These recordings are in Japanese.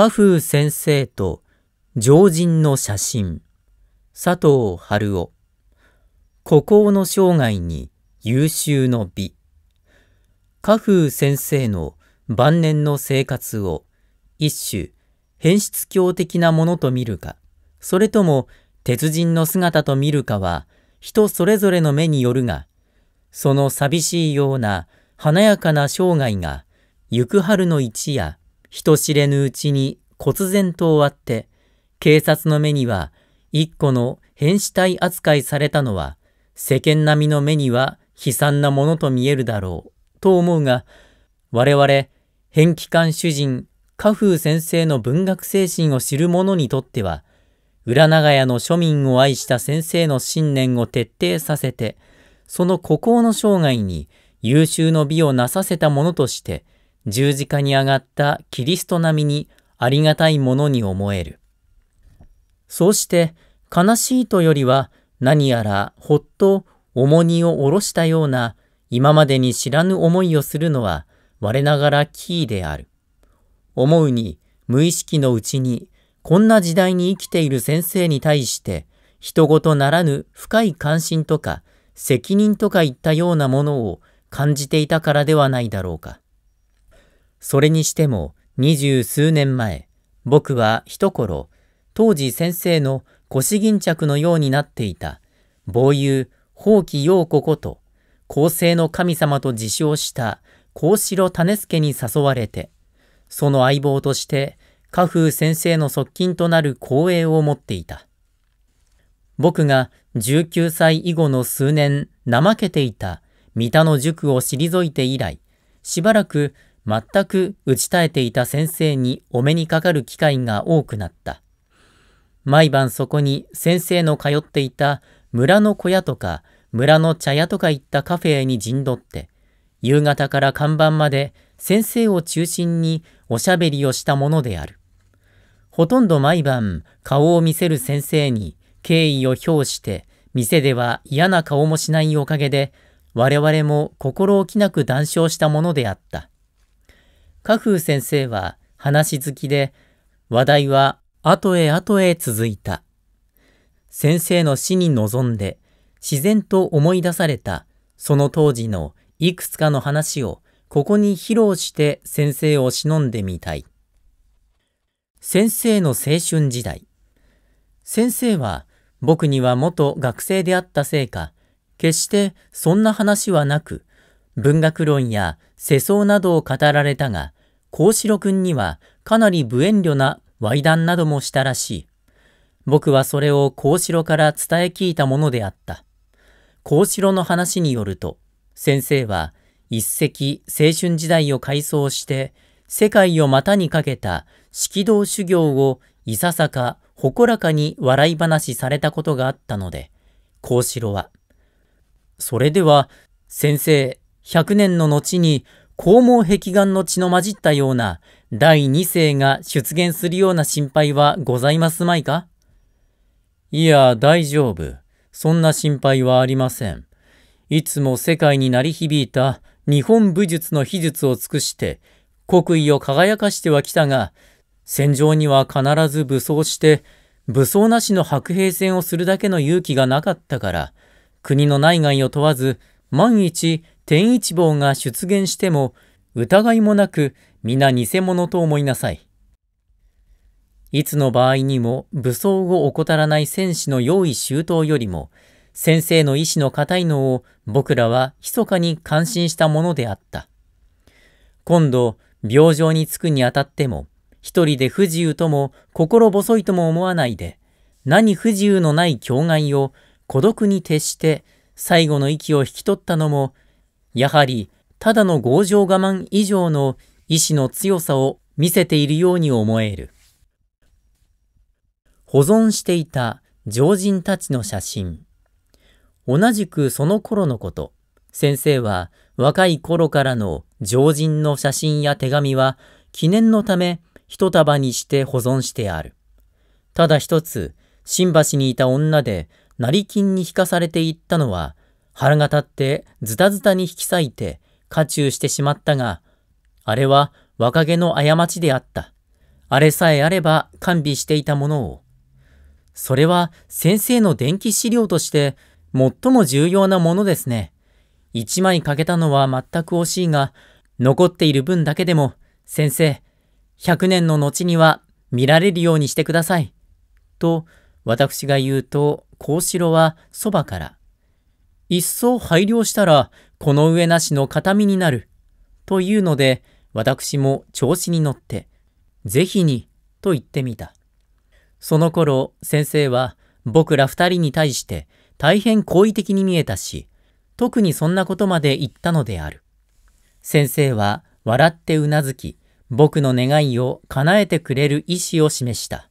花風先生と常人の写真佐藤春夫孤高の生涯に優秀の美花風先生の晩年の生活を一種変質教的なものと見るかそれとも鉄人の姿と見るかは人それぞれの目によるがその寂しいような華やかな生涯が行く春の一夜人知れぬうちに忽然と終わって、警察の目には一個の変死体扱いされたのは、世間並みの目には悲惨なものと見えるだろう、と思うが、我々、変機関主人、家風先生の文学精神を知る者にとっては、裏長屋の庶民を愛した先生の信念を徹底させて、その孤高の生涯に優秀の美をなさせたものとして、十字架に上がったキリスト並みにありがたいものに思える。そうして悲しいとよりは何やらほっと重荷を下ろしたような今までに知らぬ思いをするのは我ながらキーである。思うに無意識のうちにこんな時代に生きている先生に対して人事ならぬ深い関心とか責任とかいったようなものを感じていたからではないだろうか。それにしても二十数年前、僕は一頃、当時先生の腰巾着のようになっていた、坊友、宝器陽子こと、公正の神様と自称した幸四郎種助に誘われて、その相棒として、家風先生の側近となる光栄を持っていた。僕が19歳以後の数年、怠けていた三田の塾を退いて以来、しばらく全く打ち絶えていた先生にお目にかかる機会が多くなった。毎晩そこに先生の通っていた村の小屋とか村の茶屋とかいったカフェに陣取って、夕方から看板まで先生を中心におしゃべりをしたものである。ほとんど毎晩顔を見せる先生に敬意を表して店では嫌な顔もしないおかげで我々も心置きなく談笑したものであった。花風先生は話好きで、話題は後へ後へ続いた。先生の死に臨んで、自然と思い出された、その当時のいくつかの話を、ここに披露して先生を忍んでみたい。先生の青春時代。先生は僕には元学生であったせいか、決してそんな話はなく、文学論や世相などを語られたが、幸四郎君にはかなり無遠慮な猥談などもしたらしい。僕はそれを幸四郎から伝え聞いたものであった。幸四郎の話によると、先生は一石青春時代を回想して、世界を股にかけた式道修行をいささか誇らかに笑い話されたことがあったので、幸四郎は、それでは、先生、100年の後に肛門壁眼の血の混じったような第2世が出現するような心配はございますまいかいや、大丈夫。そんな心配はありません。いつも世界に鳴り響いた日本武術の秘術を尽くして、国威を輝かしてはきたが、戦場には必ず武装して、武装なしの白兵戦をするだけの勇気がなかったから、国の内外を問わず、万一天一坊が出現しても疑いもなく皆偽物と思いなさい。いつの場合にも武装を怠らない戦士の用意周到よりも、先生の意志の固いのを僕らは密かに感心したものであった。今度、病状につくにあたっても、一人で不自由とも心細いとも思わないで、何不自由のない境外を孤独に徹して最後の息を引き取ったのもやはりただの強情我慢以上の意志の強さを見せているように思える。保存していた常人たちの写真。同じくその頃のこと、先生は若い頃からの常人の写真や手紙は記念のため一束にして保存してある。ただ一つ、新橋にいた女で成金に引かされていったのは腹が立ってズタズタに引き裂いて、家中してしまったが、あれは若気の過ちであった。あれさえあれば完備していたものを。それは先生の電気資料として最も重要なものですね。一枚欠けたのは全く惜しいが、残っている分だけでも、先生、100年の後には見られるようにしてください。と、私が言うと、幸四郎はそばから、一層配慮したら、この上なしの形見になる。というので、私も調子に乗って、ぜひに、と言ってみた。その頃、先生は、僕ら二人に対して大変好意的に見えたし、特にそんなことまで言ったのである。先生は笑ってうなずき、僕の願いを叶えてくれる意思を示した。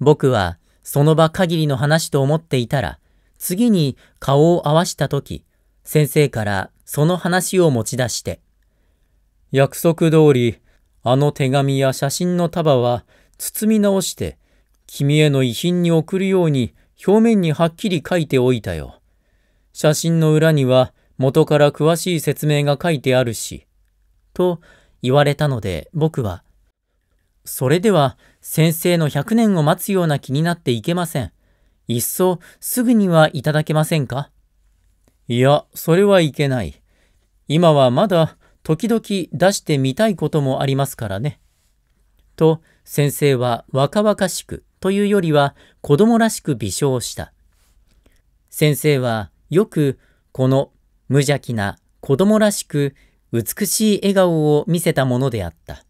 僕はその場限りの話と思っていたら、次に顔を合わしたとき、先生からその話を持ち出して、約束通り、あの手紙や写真の束は包み直して、君への遺品に送るように表面にはっきり書いておいたよ。写真の裏には元から詳しい説明が書いてあるし、と言われたので僕は、それでは先生の100年を待つような気になっていけません。いっそすぐにはいただけませんかいや、それはいけない。今はまだ時々出してみたいこともありますからね。と、先生は若々しくというよりは子供らしく微笑した。先生はよくこの無邪気な子供らしく美しい笑顔を見せたものであった。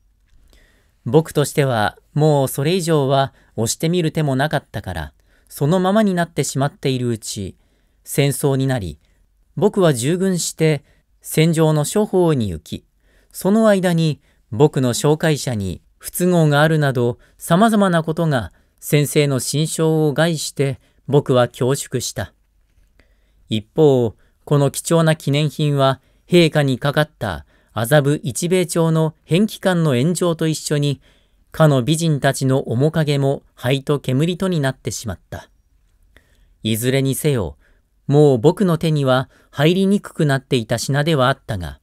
僕としてはもうそれ以上は押してみる手もなかったから、そのままになってしまっているうち、戦争になり、僕は従軍して戦場の処方に行き、その間に僕の紹介者に不都合があるなど様々なことが先生の心象を害して僕は恐縮した。一方、この貴重な記念品は陛下にかかった麻布一米町の返帰官の炎上と一緒にかの美人たちの面影も灰と煙とになってしまった。いずれにせよ、もう僕の手には入りにくくなっていた品ではあったが、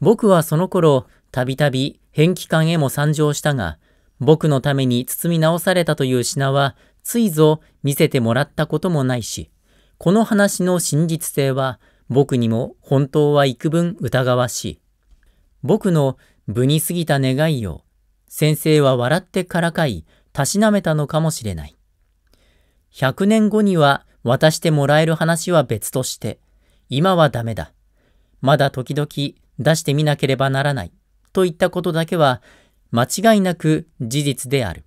僕はその頃、たびたび変気管へも参上したが、僕のために包み直されたという品は、ついぞ見せてもらったこともないし、この話の真実性は、僕にも本当は幾分疑わしい。僕の無に過ぎた願いを先生は笑ってからかい、たしなめたのかもしれない。100年後には渡してもらえる話は別として、今はダメだ。まだ時々出してみなければならない。といったことだけは、間違いなく事実である。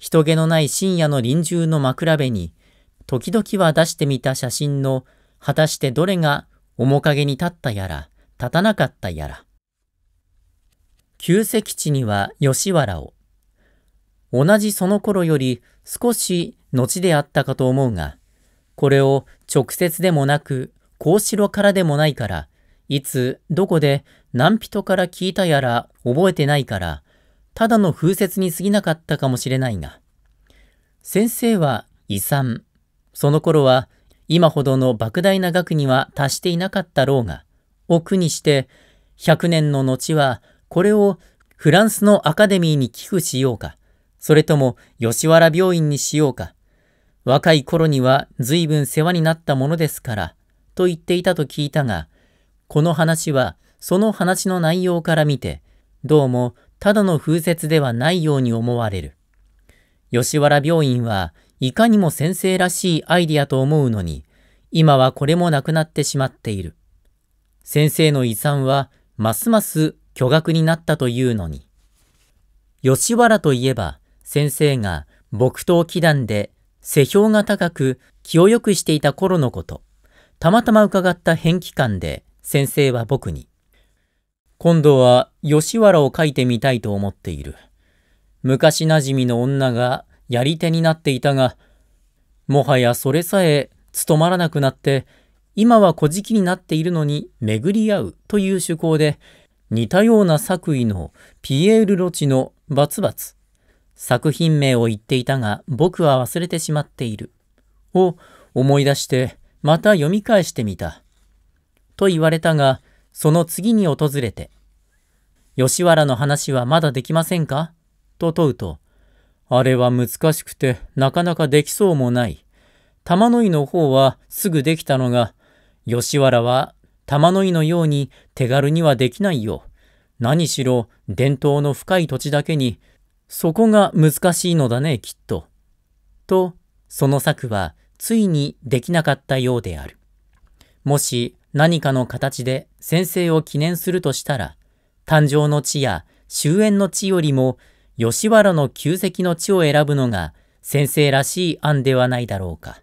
人気のない深夜の臨終の枕辺に、時々は出してみた写真の、果たしてどれが面影に立ったやら、立たなかったやら。旧石地には吉原を。同じその頃より少し後であったかと思うが、これを直接でもなく、甲郎からでもないから、いつ、どこで、何人から聞いたやら覚えてないから、ただの風説に過ぎなかったかもしれないが、先生は遺産。その頃は、今ほどの莫大な額には達していなかったろうが、をにして、100年の後はこれをフランスのアカデミーに寄付しようか、それとも吉原病院にしようか、若い頃には随分世話になったものですから、と言っていたと聞いたが、この話はその話の内容から見て、どうもただの風説ではないように思われる。吉原病院はいかにも先生らしいアイディアと思うのに、今はこれもなくなってしまっている。先生の遺産はますます巨額になったというのに。吉原といえば、先生が木刀祈願で世評が高く気を良くしていた頃のこと、たまたま伺った返記館で先生は僕に、今度は吉原を書いてみたいと思っている。昔馴染みの女がやり手になっていたが、もはやそれさえ務まらなくなって、今は小じきになっているのに巡り合うという趣向で、似たような作為のピエール・ロチのバツバツ。作品名を言っていたが僕は忘れてしまっている。を思い出してまた読み返してみた。と言われたが、その次に訪れて、吉原の話はまだできませんかと問うと、あれは難しくてなかなかできそうもない。玉の井の方はすぐできたのが、吉原は玉の井のように手軽にはできないよ。何しろ伝統の深い土地だけに、そこが難しいのだね、きっと。と、その策はついにできなかったようである。もし何かの形で先生を記念するとしたら、誕生の地や終焉の地よりも吉原の旧跡の地を選ぶのが先生らしい案ではないだろうか。